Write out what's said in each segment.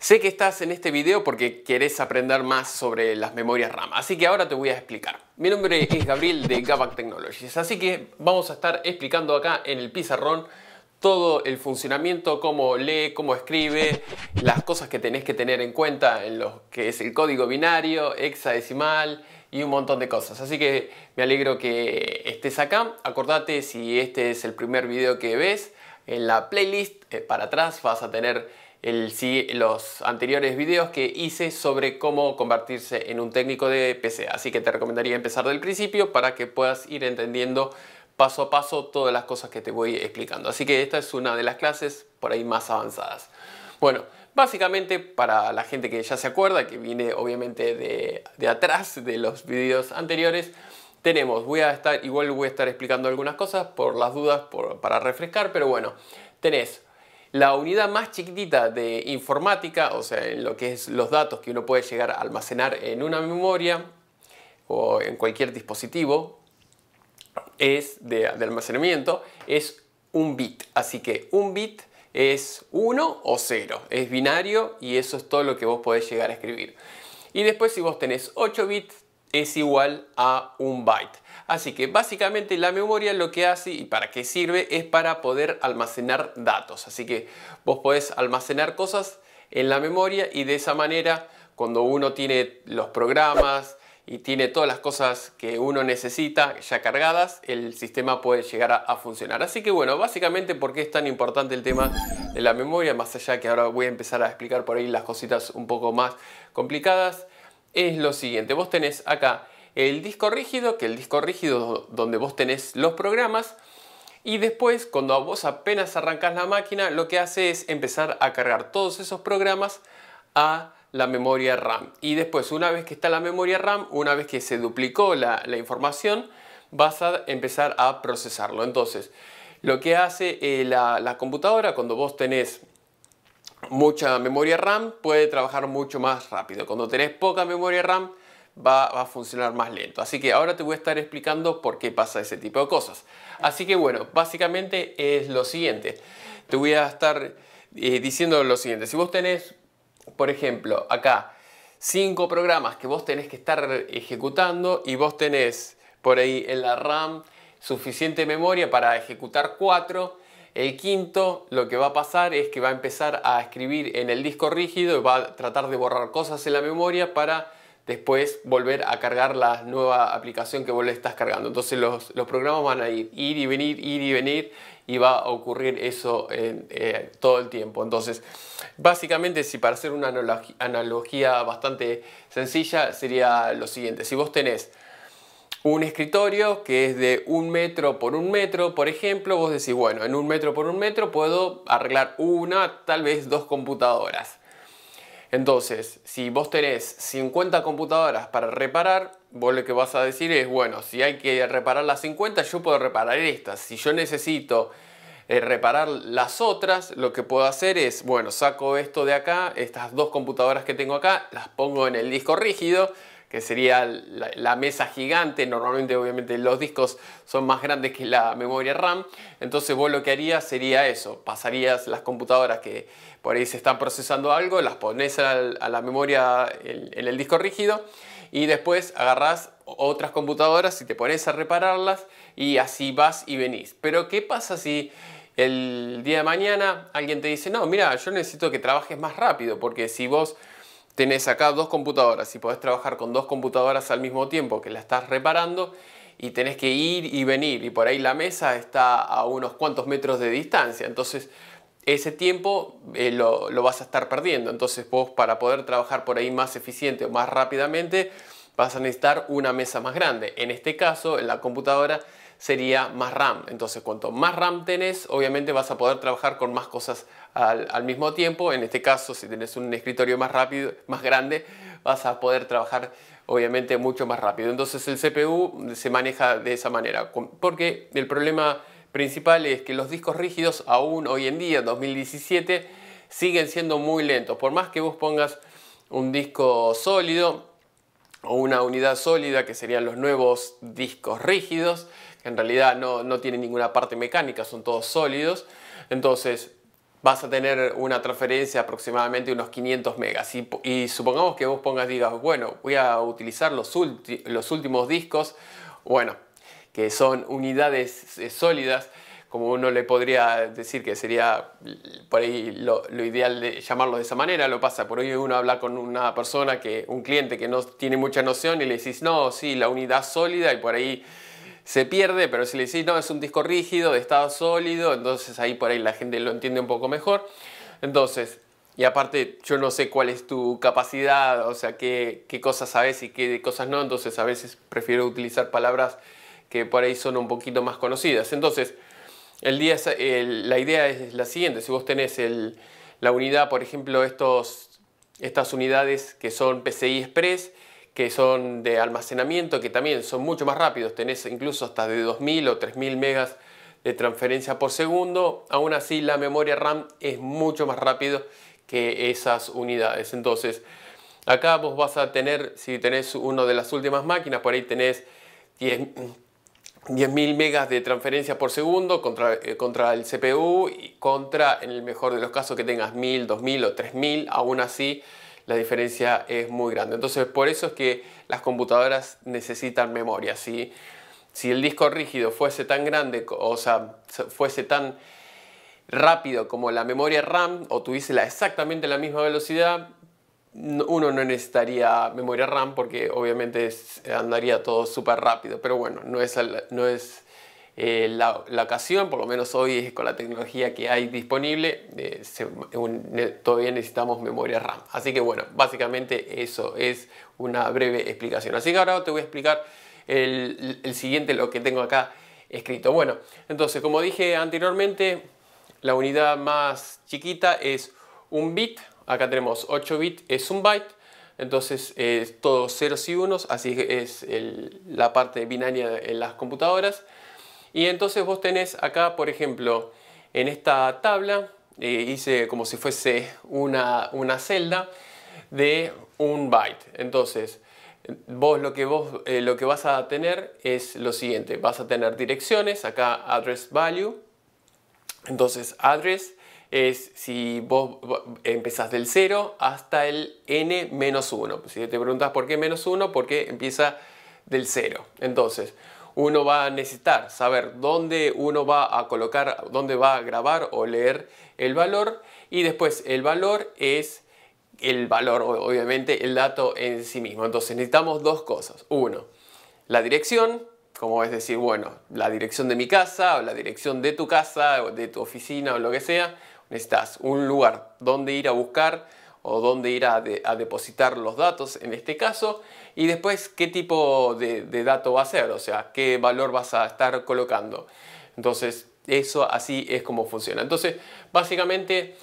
Sé que estás en este video porque querés aprender más sobre las memorias RAM, así que ahora te voy a explicar. Mi nombre es Gabriel de Gabac Technologies, así que vamos a estar explicando acá en el pizarrón todo el funcionamiento, cómo lee, cómo escribe, las cosas que tenés que tener en cuenta en lo que es el código binario, hexadecimal y un montón de cosas. Así que me alegro que estés acá. Acordate si este es el primer video que ves, en la playlist eh, para atrás vas a tener el, los anteriores videos que hice sobre cómo convertirse en un técnico de PC. Así que te recomendaría empezar del principio para que puedas ir entendiendo paso a paso todas las cosas que te voy explicando. Así que esta es una de las clases por ahí más avanzadas. Bueno, básicamente para la gente que ya se acuerda, que viene obviamente de, atrás de los videos anteriores, tenemos, voy a estar, igual voy a estar explicando algunas cosas por las dudas, para refrescar, pero bueno, tenés la unidad más chiquitita de informática, o sea, en lo que es los datos que uno puede llegar a almacenar en una memoria o en cualquier dispositivo, es de, almacenamiento, es un bit. Así que un bit es uno o cero. es binario y eso es todo lo que vos podés llegar a escribir. Y después si vos tenés 8 bits, es igual a un byte. Así que básicamente la memoria lo que hace y para qué sirve es para poder almacenar datos. Así que vos podés almacenar cosas en la memoria y de esa manera cuando uno tiene los programas y tiene todas las cosas que uno necesita ya cargadas, el sistema puede llegar a, funcionar. Así que bueno, básicamente por qué es tan importante el tema de la memoria, más allá que ahora voy a empezar a explicar por ahí las cositas un poco más complicadas es lo siguiente. Vos tenés acá el disco rígido, que el disco rígido donde vos tenés los programas. Y después, cuando vos apenas arrancás la máquina, lo que hace es empezar a cargar todos esos programas a la memoria RAM. Y después, una vez que está la memoria RAM, una vez que se duplicó la, información, vas a empezar a procesarlo. Entonces, lo que hace eh, la, la computadora cuando vos tenés mucha memoria RAM puede trabajar mucho más rápido. Cuando tenés poca memoria RAM va, a funcionar más lento. Así que ahora te voy a estar explicando por qué pasa ese tipo de cosas. Así que bueno, básicamente es lo siguiente. Te voy a estar eh, diciendo lo siguiente. Si vos tenés, por ejemplo, acá cinco programas que vos tenés que estar ejecutando y vos tenés por ahí en la RAM suficiente memoria para ejecutar cuatro, el quinto lo que va a pasar es que va a empezar a escribir en el disco rígido y va a tratar de borrar cosas en la memoria para después volver a cargar la nueva aplicación que vos le estás cargando. Entonces los, programas van a ir, y venir, ir y venir y va a ocurrir eso eh, todo el tiempo. Entonces, básicamente, si para hacer una analogía bastante sencilla, sería lo siguiente. Si vos tenés un escritorio que es de un metro por un metro, por ejemplo, vos decís, bueno, en un metro por un metro puedo arreglar una, tal vez dos computadoras. Entonces, si vos tenés 50 computadoras para reparar, vos lo que vas a decir es, bueno, si hay que reparar las 50, yo puedo reparar estas. Si yo necesito eh, reparar las otras, lo que puedo hacer es, bueno, saco esto de acá, estas dos computadoras que tengo acá, las pongo en el disco rígido, que sería la, mesa gigante. Normalmente, obviamente, los discos son más grandes que la memoria RAM. Entonces, vos lo que harías sería eso: pasarías las computadoras que por ahí se están procesando algo, las pones a, la memoria en, el disco rígido y después agarrás otras computadoras y te pones a repararlas y así vas y venís. Pero, ¿qué pasa si.? El día de mañana alguien te dice, no, mira, yo necesito que trabajes más rápido, porque si vos tenés acá dos computadoras y podés trabajar con dos computadoras al mismo tiempo que la estás reparando y tenés que ir y venir y por ahí la mesa está a unos cuantos metros de distancia. Entonces ese tiempo eh, lo, lo, vas a estar perdiendo. Entonces vos para poder trabajar por ahí más eficiente o más rápidamente vas a necesitar una mesa más grande. En este caso, en la computadora sería más RAM. Entonces, cuanto más RAM tenés, obviamente vas a poder trabajar con más cosas al, mismo tiempo. En este caso, si tenés un escritorio más rápido, más grande, vas a poder trabajar obviamente mucho más rápido. Entonces el CPU se maneja de esa manera, porque el problema principal es que los discos rígidos aún hoy en día, en 2017, siguen siendo muy lentos. Por más que vos pongas un disco sólido o una unidad sólida, que serían los nuevos discos rígidos, en realidad no, no tienen ninguna parte mecánica, son todos sólidos. Entonces, vas a tener una transferencia aproximadamente unos 500 megas. Y, supongamos que vos pongas, digas, bueno, voy a utilizar los, últimos discos, bueno, que son unidades eh, sólidas, como uno le podría decir que sería por ahí lo, ideal de llamarlo de esa manera, lo pasa, por hoy uno habla con una persona que, un cliente que no tiene mucha noción y le decís, no, sí, la unidad sólida y por ahí se pierde, pero si le decís, no, es un disco rígido, de estado sólido, entonces ahí por ahí la gente lo entiende un poco mejor. Entonces, y aparte yo no sé cuál es tu capacidad, o sea, qué, cosas sabes y qué cosas no, entonces a veces prefiero utilizar palabras que por ahí son un poquito más conocidas. Entonces, la idea es la siguiente, si vos tenés la unidad, por ejemplo, estos, estas unidades que son PCI Express, que son de almacenamiento, que también son mucho más rápidos, tenés incluso hasta de 2000 o 3000 megas de transferencia por segundo, aún así la memoria RAM es mucho más rápido que esas unidades. Entonces, acá vos vas a tener, si tenés una de las últimas máquinas, por ahí tenés 10.000 megas de transferencia por segundo contra, eh, contra el CPU y contra, en el mejor de los casos, que tengas 1000, 2000 o 3000, aún así la diferencia es muy grande. Entonces, por eso es que las computadoras necesitan memoria. Si, si el disco rígido fuese tan grande, o sea, fuese tan rápido como la memoria RAM o tuviese la, exactamente la misma velocidad, uno no necesitaría memoria RAM porque obviamente andaría todo súper rápido. Pero bueno, no es, no es eh, la, ocasión, por lo menos hoy es con la tecnología que hay disponible, todavía necesitamos memoria RAM. Así que bueno, básicamente eso es una breve explicación. Así que ahora te voy a explicar el, siguiente, lo que tengo acá escrito. Bueno, entonces como dije anteriormente, la unidad más chiquita es un bit. Acá tenemos 8 bits, es un byte. Entonces, eh, todos ceros y unos, así es la parte binaria en las computadoras. Y entonces vos tenés acá, por ejemplo, en esta tabla, eh, hice como si fuese una, una celda de un byte. Entonces, vos lo que, vos, eh, lo que vas a tener es lo siguiente. Vas a tener direcciones, acá address value. Entonces, address es si vos empezás del 0 hasta el n-1. Si te preguntas por qué menos 1, porque empieza del 0. Entonces, uno va a necesitar saber dónde uno va a colocar, dónde va a grabar o leer el valor y después el valor es el valor, obviamente el dato en sí mismo. Entonces necesitamos dos cosas. Uno, la dirección, como es decir, bueno, la dirección de mi casa o la dirección de tu casa o de tu oficina o lo que sea. Necesitas un lugar donde ir a buscar o donde ir a depositar los datos en este caso y después qué tipo de, dato va a ser, o sea, qué valor vas a estar colocando. Entonces, eso así es como funciona. Entonces, básicamente,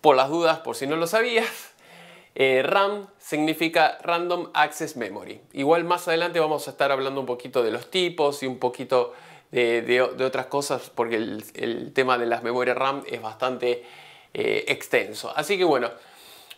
por las dudas, por si no lo sabías, eh, RAM significa Random Access Memory. Igual más adelante vamos a estar hablando un poquito de los tipos y un poquito de, otras cosas, porque el, tema de las memorias RAM es bastante eh, extenso. Así que bueno.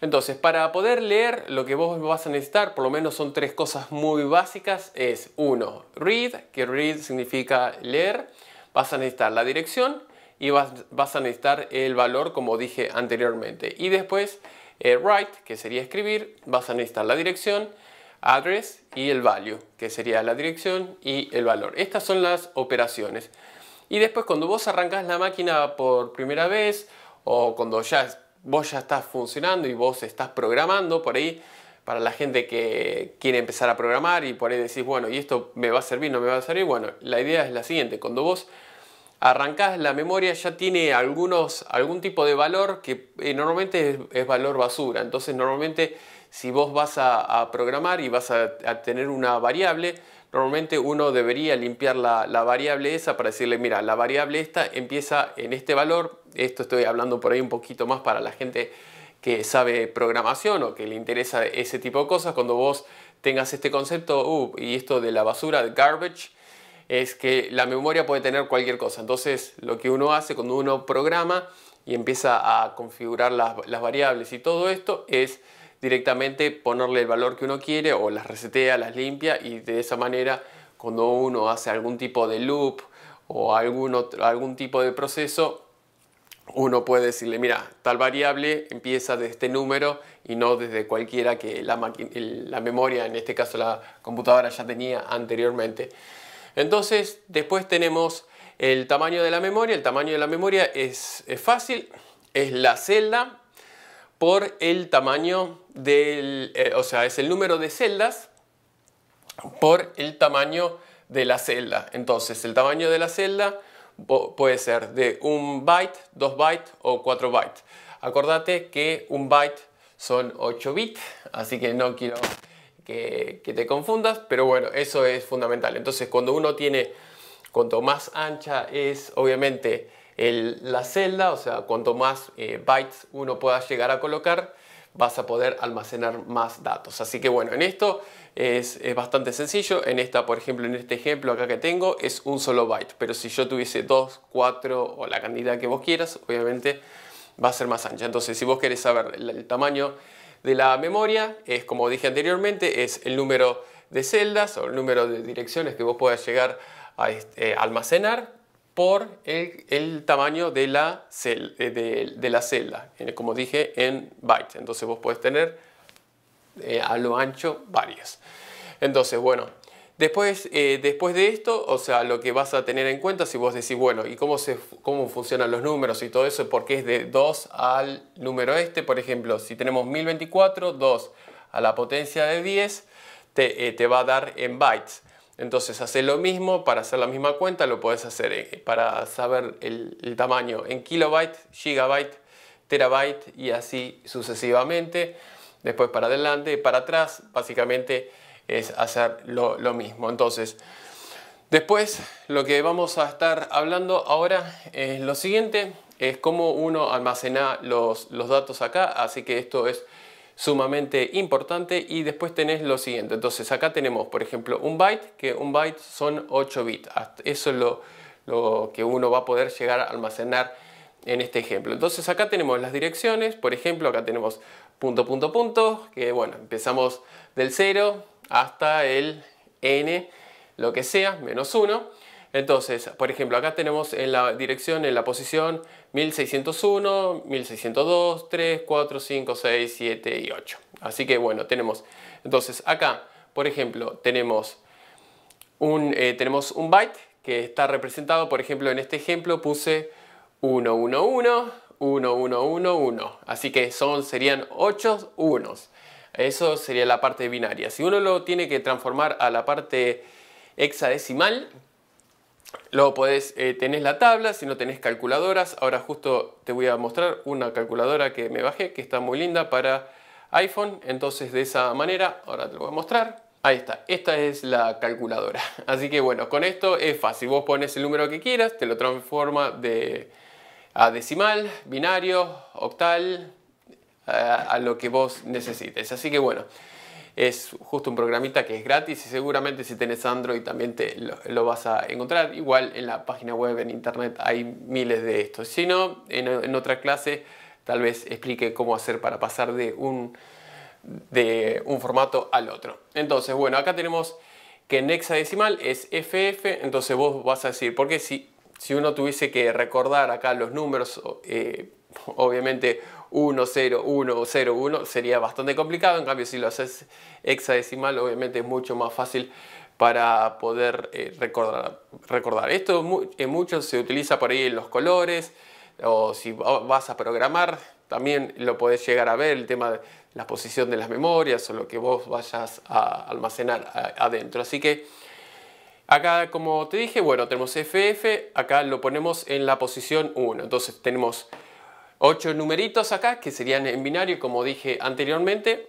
Entonces, para poder leer, lo que vos vas a necesitar, por lo menos son tres cosas muy básicas, es uno, read, que read significa leer, vas a necesitar la dirección y vas, a necesitar el valor, como dije anteriormente. Y después, eh, write, que sería escribir, vas a necesitar la dirección, address y el value, que sería la dirección y el valor. Estas son las operaciones. Y después, cuando vos arrancás la máquina por primera vez o cuando ya vos ya estás funcionando y vos estás programando por ahí para la gente que quiere empezar a programar y por ahí decís, bueno, ¿y esto me va a servir, no me va a servir? Bueno, la idea es la siguiente, cuando vos arrancás la memoria ya tiene algunos, algún tipo de valor que eh, normalmente es, valor basura, entonces normalmente si vos vas a, programar y vas a, tener una variable, normalmente uno debería limpiar la variable esa para decirle, mira, la variable esta empieza en este valor, esto estoy hablando por ahí un poquito más para la gente que sabe programación o que le interesa ese tipo de cosas, cuando vos tengas este concepto uh, y esto de la basura, de garbage, es que la memoria puede tener cualquier cosa. Entonces, lo que uno hace cuando uno programa y empieza a configurar las, variables y todo esto es directamente ponerle el valor que uno quiere o las resetea, las limpia y de esa manera cuando uno hace algún tipo de loop o algún, algún tipo de proceso uno puede decirle, mira, tal variable empieza de este número y no desde cualquiera que la, memoria, en este caso la computadora, ya tenía anteriormente. Entonces, después tenemos el tamaño de la memoria. El tamaño de la memoria es, fácil, es la celda por el tamaño del, eh, o sea, es el número de celdas por el tamaño de la celda. Entonces, el tamaño de la celda puede ser de un byte, dos bytes o cuatro bytes. Acordate que un byte son 8 bits, así que no quiero que, te confundas, pero bueno, eso es fundamental. Entonces, cuando uno tiene, cuanto más ancha es obviamente la celda, o sea, cuanto más eh, bytes uno pueda llegar a colocar, vas a poder almacenar más datos. Así que bueno, en esto es, bastante sencillo. En esta, por ejemplo, en este ejemplo acá que tengo es un solo byte, pero si yo tuviese 2, 4 o la cantidad que vos quieras, obviamente va a ser más ancha. Entonces, si vos querés saber el, tamaño de la memoria, es como dije anteriormente, es el número de celdas o el número de direcciones que vos puedas llegar a eh, almacenar por el, tamaño de la, eh, de, la celda, eh, como dije en bytes. Entonces vos podés tener eh, a lo ancho varios Entonces, bueno, Después, eh, después de esto, o sea, lo que vas a tener en cuenta si vos decís, bueno, ¿y cómo, se, cómo funcionan los números y todo eso? Porque es de 2 al número este, por ejemplo, si tenemos 1024, 2 a la potencia de 10 eh, te, va a dar en bytes. Entonces, haces lo mismo, para hacer la misma cuenta lo puedes hacer para saber el, el tamaño en kilobyte, gigabyte, terabyte y así sucesivamente después para adelante para atrás, básicamente es hacer lo, mismo. Entonces, después lo que vamos a estar hablando ahora es lo siguiente, es cómo uno almacena los, datos acá, así que esto es sumamente importante y después tenés lo siguiente. Entonces acá tenemos, por ejemplo, un byte, que un byte son 8 bits. Eso es lo, lo que uno va a poder llegar a almacenar en este ejemplo. Entonces acá tenemos las direcciones, por ejemplo, acá tenemos punto, punto, punto, que bueno, empezamos del 0 hasta el n, lo que sea, menos 1. Entonces, por ejemplo, acá tenemos en la dirección, en la posición 1601, 1602, 3, 4, 5, 6, 7 y 8. Así que bueno, tenemos, entonces acá, por ejemplo, tenemos un, eh, tenemos un byte que está representado, por ejemplo, en este ejemplo puse 1, 1, 1, 1, 1, 1, Así que son, serían 8 unos. Eso sería la parte binaria. Si uno lo tiene que transformar a la parte hexadecimal, Luego podés, eh, tenés la tabla, si no tenés calculadoras, ahora justo te voy a mostrar una calculadora que me bajé, que está muy linda para iPhone, entonces de esa manera, ahora te lo voy a mostrar. Ahí está, esta es la calculadora. Así que bueno, con esto es fácil, vos pones el número que quieras, te lo transforma de a decimal, binario, octal, a, lo que vos necesites. Así que bueno, es justo un programita que es gratis y seguramente si tenés Android también te lo, vas a encontrar. Igual en la página web, en internet hay miles de estos. Si no, en, otra clase tal vez explique cómo hacer para pasar de un, de un formato al otro. Entonces, bueno, acá tenemos que en hexadecimal es FF, entonces vos vas a decir, porque si si uno tuviese que recordar acá los números, eh, obviamente 1, 0, 1 0, 1 sería bastante complicado. En cambio, si lo haces hexadecimal, obviamente es mucho más fácil para poder eh, recordar, recordar. Esto en muchos se utiliza por ahí en los colores o si vas a programar, también lo podés llegar a ver, el tema de la posición de las memorias o lo que vos vayas a almacenar adentro. Así que Acá, como te dije, bueno, tenemos FF, acá lo ponemos en la posición 1. Entonces tenemos 8 numeritos acá, que serían en binario, como dije anteriormente,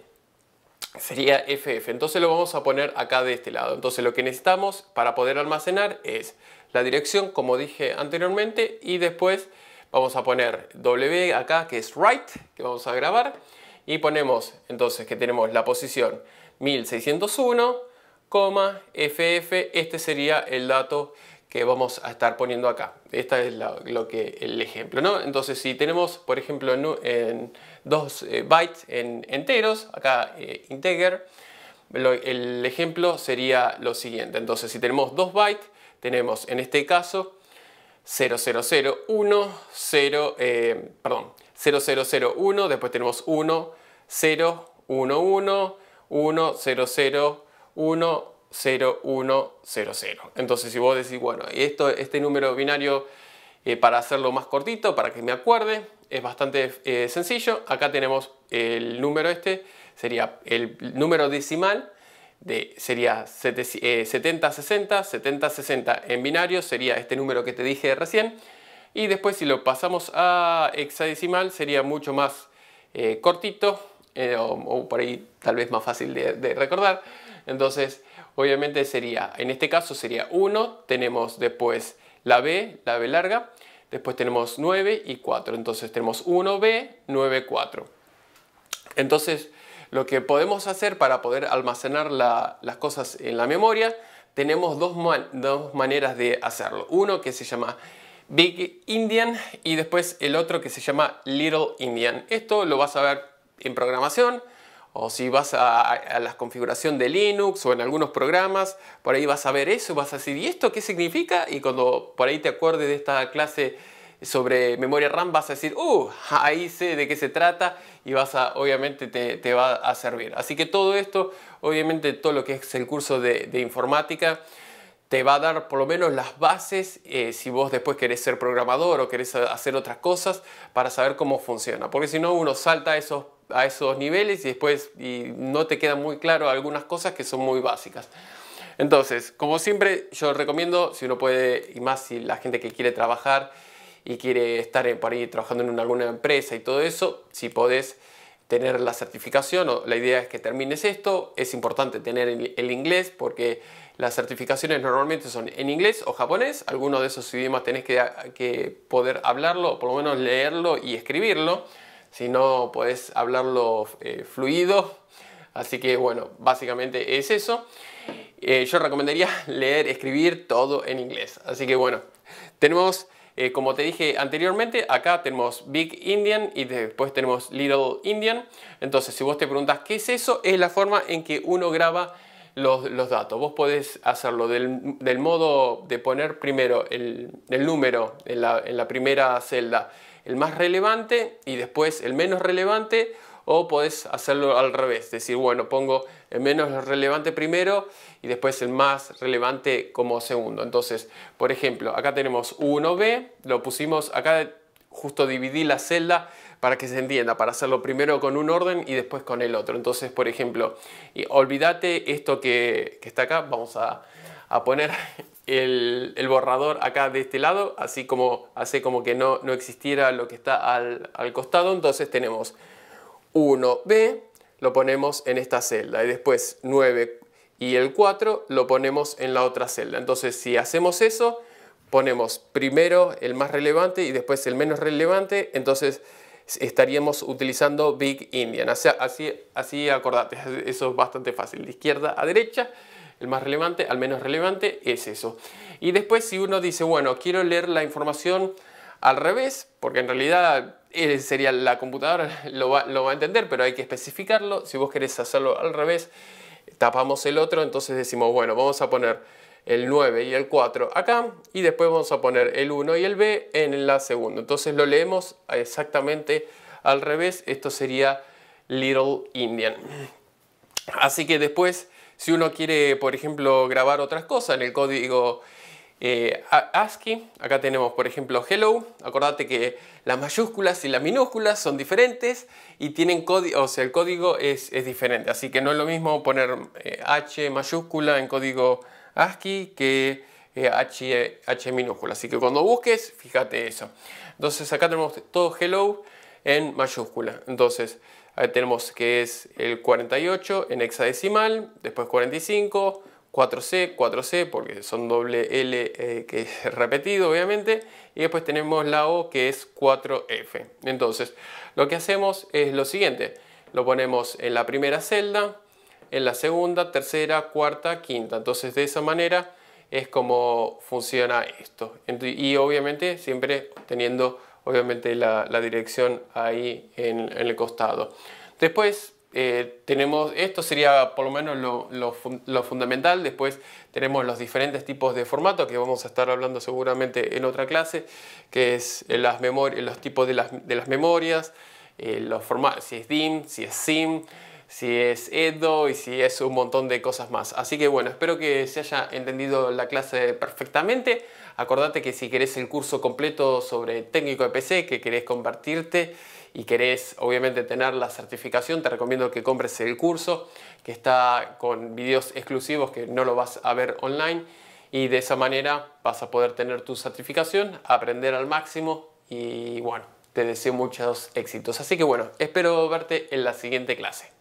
sería FF. Entonces lo vamos a poner acá de este lado. Entonces lo que necesitamos para poder almacenar es la dirección, como dije anteriormente, y después vamos a poner W acá, que es write, que vamos a grabar, y ponemos entonces que tenemos la posición 1601, coma, FF, este sería el dato que vamos a estar poniendo acá. Esta es lo que, el ejemplo, ¿no? Entonces, si tenemos, por ejemplo, en, dos eh, bytes en, enteros, acá eh, integer, el ejemplo sería lo siguiente. Entonces, si tenemos dos bytes, tenemos en este caso 0001, 0, eh, perdón, 0001, después tenemos 1, 0, 10100. Entonces si vos decís, bueno, esto, este número binario eh, para hacerlo más cortito, para que me acuerde, es bastante eh, sencillo. Acá tenemos el número este, sería el número decimal, de, sería 70, 60 eh, en binario, sería este número que te dije recién. Y después si lo pasamos a hexadecimal sería mucho más cortito, o, por ahí tal vez más fácil de recordar. Entonces, obviamente sería, en este caso sería 1, tenemos después la B, la B larga, después tenemos 9 y 4. Entonces tenemos 1B, 9, 4. Entonces, lo que podemos hacer para poder almacenar las cosas en la memoria, tenemos dos, dos maneras de hacerlo. Uno que se llama Big Indian y después el otro que se llama Little Indian. Esto lo vas a ver en programación, o si vas a, a, la configuración de Linux o en algunos programas, por ahí vas a ver eso, vas a decir, ¿y esto qué significa? Y cuando por ahí te acuerdes de esta clase sobre memoria RAM, vas a decir, ¡uh! Ahí sé de qué se trata y vas a, obviamente te, te va a servir. Así que todo esto, obviamente todo lo que es el curso de, informática, te va a dar por lo menos las bases eh, si vos después querés ser programador o querés hacer otras cosas para saber cómo funciona. Porque si no, uno salta esos a esos niveles y después y no te quedan muy claro algunas cosas que son muy básicas. Entonces, como siempre, yo recomiendo, si uno puede, y más si la gente que quiere trabajar y quiere estar por ahí trabajando en alguna empresa y todo eso, si podés tener la certificación o la idea es que termines esto, es importante tener el, inglés porque las certificaciones normalmente son en inglés o japonés, algunos de esos idiomas tenés que, que poder hablarlo o por lo menos leerlo y escribirlo si no puedes hablarlo eh, fluido. Así que bueno, básicamente es eso. Eh, yo recomendaría leer, escribir todo en inglés. Así que bueno, tenemos, eh, como te dije anteriormente, acá tenemos Big Indian y después tenemos Little Indian. Entonces, si vos te preguntas qué es eso, es la forma en que uno graba los, datos. Vos podés hacerlo del, modo de poner primero el, número en la primera celda el más relevante y después el menos relevante o podés hacerlo al revés, decir, bueno, pongo el menos relevante primero y después el más relevante como segundo. Entonces, por ejemplo, acá tenemos 1B, lo pusimos acá, justo dividí la celda para que se entienda, para hacerlo primero con un orden y después con el otro. Entonces, por ejemplo, olvídate esto que, está acá, vamos a, a poner el, borrador acá de este lado, así como hace como que no, existiera lo que está al, costado. Entonces tenemos 1B, lo ponemos en esta celda y después 9 y el 4 lo ponemos en la otra celda. Entonces si hacemos eso, ponemos primero el más relevante y después el menos relevante, entonces estaríamos utilizando Big Indian. así, así acordate, eso es bastante fácil, de izquierda a derecha el más relevante al menos relevante es eso. Y después si uno dice, bueno, quiero leer la información al revés, porque en realidad eh, sería la computadora lo va, a entender, pero hay que especificarlo. Si vos querés hacerlo al revés, tapamos el otro, entonces decimos, bueno, vamos a poner el 9 y el 4 acá y después vamos a poner el 1 y el B en la segunda. Entonces lo leemos exactamente al revés, esto sería Little Indian. Así que después si uno quiere, por ejemplo, grabar otras cosas en el código eh, ASCII, acá tenemos, por ejemplo, hello. Acordate que las mayúsculas y las minúsculas son diferentes y tienen código, o sea, el código es, diferente. Así que no es lo mismo poner eh, H mayúscula en código ASCII que eh, H, H minúscula. Así que cuando busques, fíjate eso. Entonces acá tenemos todo hello en mayúscula. Entonces, Ahí tenemos que es el 48 en hexadecimal, después 45, 4C, 4C, porque son doble L eh, que es repetido obviamente, y después tenemos la O que es 4F. Entonces, lo que hacemos es lo siguiente, lo ponemos en la primera celda, en la segunda, tercera, cuarta, quinta. Entonces, de esa manera es como funciona esto. Y obviamente siempre teniendo obviamente la, dirección ahí en, el costado. Después eh, tenemos, esto sería por lo menos lo, fundamental, después tenemos los diferentes tipos de formato que vamos a estar hablando seguramente en otra clase, que es los tipos de las, memorias, eh, los si es DIM, si es SIM, si es Edo y si es un montón de cosas más. Así que bueno, espero que se haya entendido la clase perfectamente. Acordate que si querés el curso completo sobre técnico de PC, que querés compartirte y querés obviamente tener la certificación, te recomiendo que compres el curso que está con videos exclusivos que no lo vas a ver online y de esa manera vas a poder tener tu certificación, aprender al máximo y bueno, te deseo muchos éxitos. Así que bueno, espero verte en la siguiente clase.